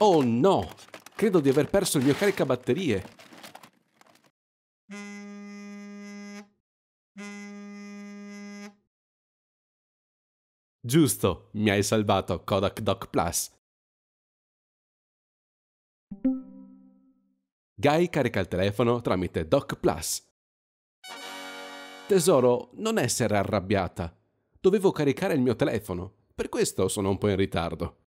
Oh no! Credo di aver perso il mio caricabatterie. Giusto, mi hai salvato Kodak Doc Plus. Guy carica il telefono tramite Doc Plus. Tesoro, non essere arrabbiata. Dovevo caricare il mio telefono, per questo sono un po' in ritardo.